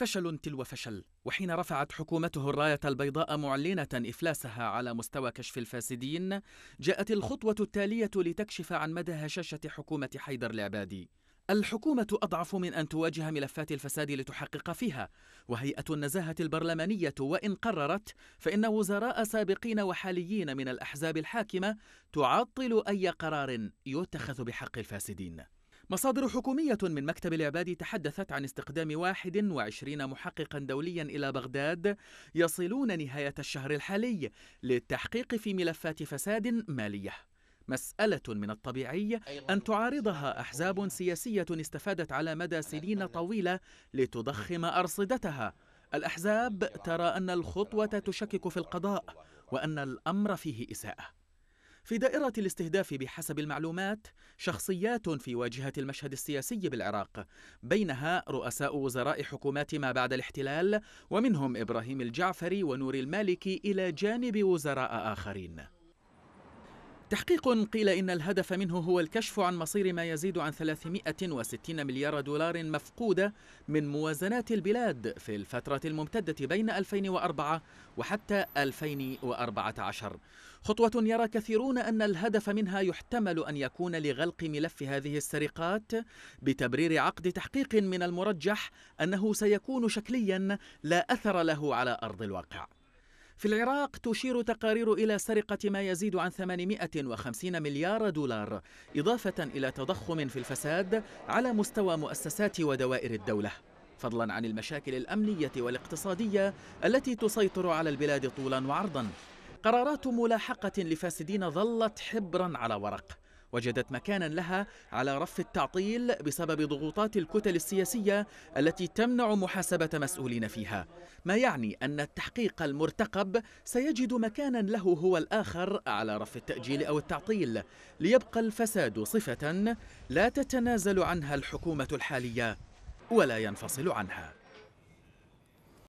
فشل تلو فشل وحين رفعت حكومته الراية البيضاء معلنة إفلاسها على مستوى كشف الفاسدين جاءت الخطوة التالية لتكشف عن مدى هشاشة حكومة حيدر العبادي الحكومة أضعف من أن تواجه ملفات الفساد لتحقق فيها، وهيئة النزاهة البرلمانية وإن قررت فإن وزراء سابقين وحاليين من الأحزاب الحاكمة تعطل أي قرار يتخذ بحق الفاسدين. مصادر حكومية من مكتب العباد تحدثت عن استقدام 21 محققا دوليا إلى بغداد يصلون نهاية الشهر الحالي للتحقيق في ملفات فساد مالية مسألة من الطبيعي أن تعارضها أحزاب سياسية استفادت على مدى سنين طويلة لتضخم أرصدتها الأحزاب ترى أن الخطوة تشكك في القضاء وأن الأمر فيه إساءة في دائرة الاستهداف بحسب المعلومات شخصيات في واجهة المشهد السياسي بالعراق بينها رؤساء وزراء حكومات ما بعد الاحتلال ومنهم إبراهيم الجعفري ونور المالكي إلى جانب وزراء آخرين تحقيق قيل إن الهدف منه هو الكشف عن مصير ما يزيد عن 360 مليار دولار مفقودة من موازنات البلاد في الفترة الممتدة بين 2004 وحتى 2014 خطوة يرى كثيرون أن الهدف منها يحتمل أن يكون لغلق ملف هذه السرقات بتبرير عقد تحقيق من المرجح أنه سيكون شكليا لا أثر له على أرض الواقع في العراق تشير تقارير إلى سرقة ما يزيد عن 850 مليار دولار إضافة إلى تضخم في الفساد على مستوى مؤسسات ودوائر الدولة فضلا عن المشاكل الأمنية والاقتصادية التي تسيطر على البلاد طولا وعرضا قرارات ملاحقة لفاسدين ظلت حبرا على ورق وجدت مكانا لها على رف التعطيل بسبب ضغوطات الكتل السياسية التي تمنع محاسبة مسؤولين فيها ما يعني أن التحقيق المرتقب سيجد مكانا له هو الآخر على رف التأجيل أو التعطيل ليبقى الفساد صفة لا تتنازل عنها الحكومة الحالية ولا ينفصل عنها